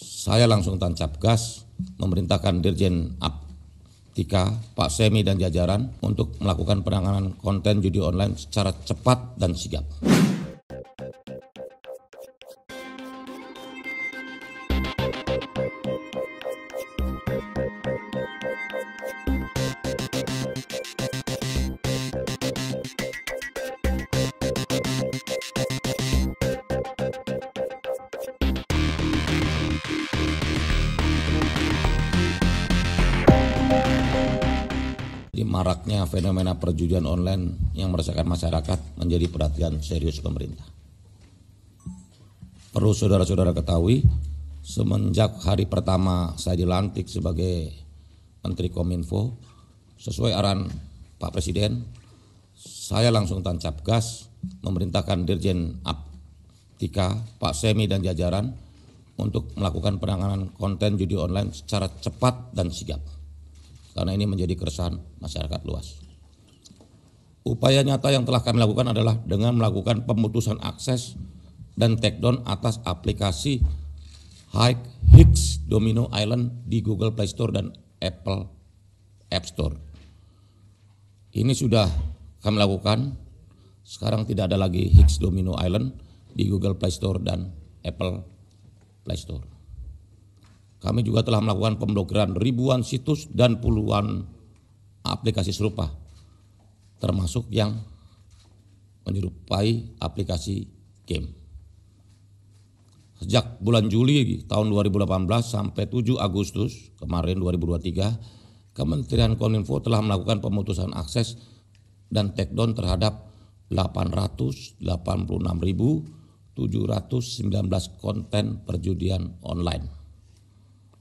Saya langsung tancap gas, memerintahkan Dirjen Ap Tika, Pak Semi dan jajaran untuk melakukan penanganan konten judi online secara cepat dan sigap. Jadi maraknya fenomena perjudian online yang meresahkan masyarakat menjadi perhatian serius pemerintah. Perlu saudara-saudara ketahui, semenjak hari pertama saya dilantik sebagai Menteri Kominfo, sesuai arahan Pak Presiden, saya langsung tancap gas memerintahkan Dirjen Aptika, Pak Semi dan jajaran untuk melakukan penanganan konten judi online secara cepat dan sigap karena ini menjadi keresahan masyarakat luas. Upaya nyata yang telah kami lakukan adalah dengan melakukan pemutusan akses dan takedown atas aplikasi Higgs Domino Island di Google Play Store dan Apple App Store. Ini sudah kami lakukan. Sekarang tidak ada lagi Higgs Domino Island di Google Play Store dan Apple Play Store. Kami juga telah melakukan pemblokiran ribuan situs dan puluhan aplikasi serupa, termasuk yang menyerupai aplikasi game. Sejak bulan Juli tahun 2018 sampai 7 Agustus kemarin 2023, Kementerian Kominfo telah melakukan pemutusan akses dan takedown terhadap 886.719 konten perjudian online.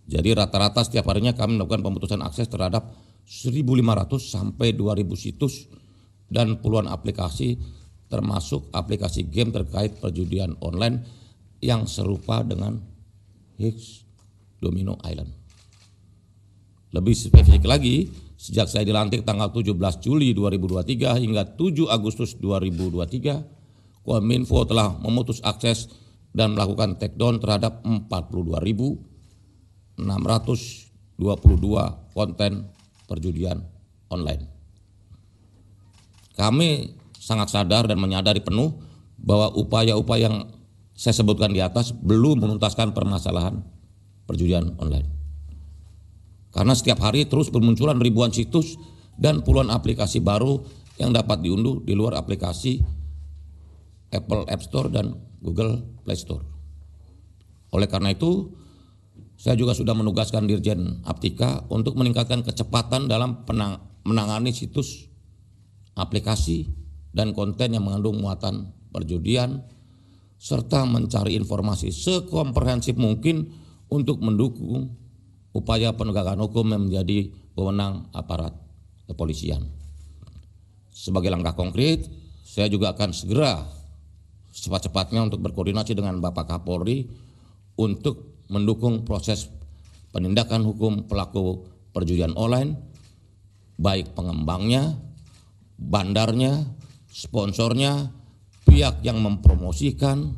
Jadi rata-rata setiap harinya kami melakukan pemutusan akses terhadap 1.500 sampai 2.000 situs dan puluhan aplikasi termasuk aplikasi game terkait perjudian online yang serupa dengan Higgs Domino Island. Lebih spesifik lagi, sejak saya dilantik tanggal 17 Juli 2023 hingga 7 Agustus 2023, Kominfo telah memutus akses dan melakukan takedown terhadap 42.000 622 konten perjudian online. Kami sangat sadar dan menyadari penuh bahwa upaya-upaya yang saya sebutkan di atas belum menuntaskan permasalahan perjudian online. Karena setiap hari terus bermunculan ribuan situs dan puluhan aplikasi baru yang dapat diunduh di luar aplikasi Apple App Store dan Google Play Store. Oleh karena itu, saya juga sudah menugaskan Dirjen Aptika untuk meningkatkan kecepatan dalam penang menangani situs, aplikasi, dan konten yang mengandung muatan perjudian, serta mencari informasi sekomprehensif mungkin untuk mendukung upaya penegakan hukum yang menjadi pemenang aparat kepolisian. Sebagai langkah konkret, saya juga akan segera secepat-cepatnya untuk berkoordinasi dengan Bapak Kapolri untuk mendukung proses penindakan hukum pelaku perjudian online, baik pengembangnya, bandarnya, sponsornya, pihak yang mempromosikan,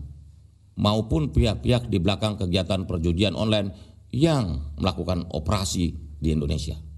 maupun pihak-pihak di belakang kegiatan perjudian online yang melakukan operasi di Indonesia.